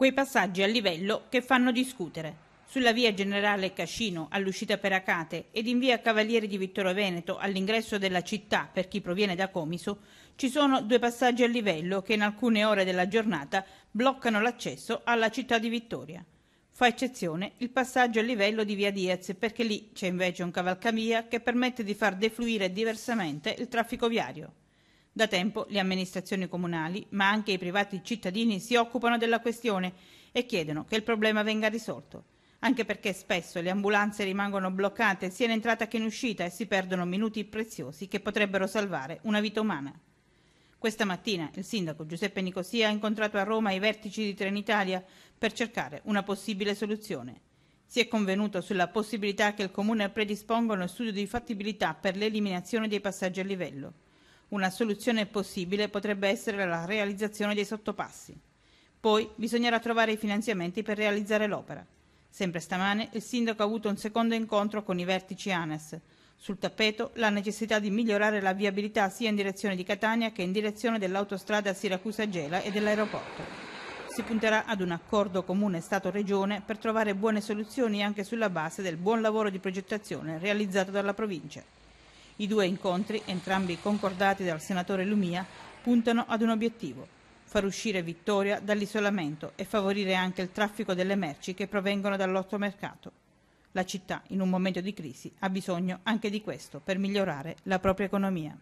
quei passaggi a livello che fanno discutere. Sulla via Generale Cascino, all'uscita per Acate, ed in via Cavalieri di Vittorio Veneto, all'ingresso della città per chi proviene da Comiso, ci sono due passaggi a livello che in alcune ore della giornata bloccano l'accesso alla città di Vittoria. Fa eccezione il passaggio a livello di via Diaz perché lì c'è invece un cavalcavia che permette di far defluire diversamente il traffico viario. Da tempo le amministrazioni comunali, ma anche i privati cittadini si occupano della questione e chiedono che il problema venga risolto, anche perché spesso le ambulanze rimangono bloccate sia in entrata che in uscita e si perdono minuti preziosi che potrebbero salvare una vita umana. Questa mattina il sindaco Giuseppe Nicosia ha incontrato a Roma i vertici di Trenitalia per cercare una possibile soluzione. Si è convenuto sulla possibilità che il Comune predisponga uno studio di fattibilità per l'eliminazione dei passaggi a livello. Una soluzione possibile potrebbe essere la realizzazione dei sottopassi. Poi bisognerà trovare i finanziamenti per realizzare l'opera. Sempre stamane il sindaco ha avuto un secondo incontro con i vertici ANES. Sul tappeto la necessità di migliorare la viabilità sia in direzione di Catania che in direzione dell'autostrada Siracusa-Gela e dell'aeroporto. Si punterà ad un accordo comune Stato-Regione per trovare buone soluzioni anche sulla base del buon lavoro di progettazione realizzato dalla provincia. I due incontri, entrambi concordati dal senatore Lumia, puntano ad un obiettivo, far uscire Vittoria dall'isolamento e favorire anche il traffico delle merci che provengono dall'otto mercato. La città, in un momento di crisi, ha bisogno anche di questo per migliorare la propria economia.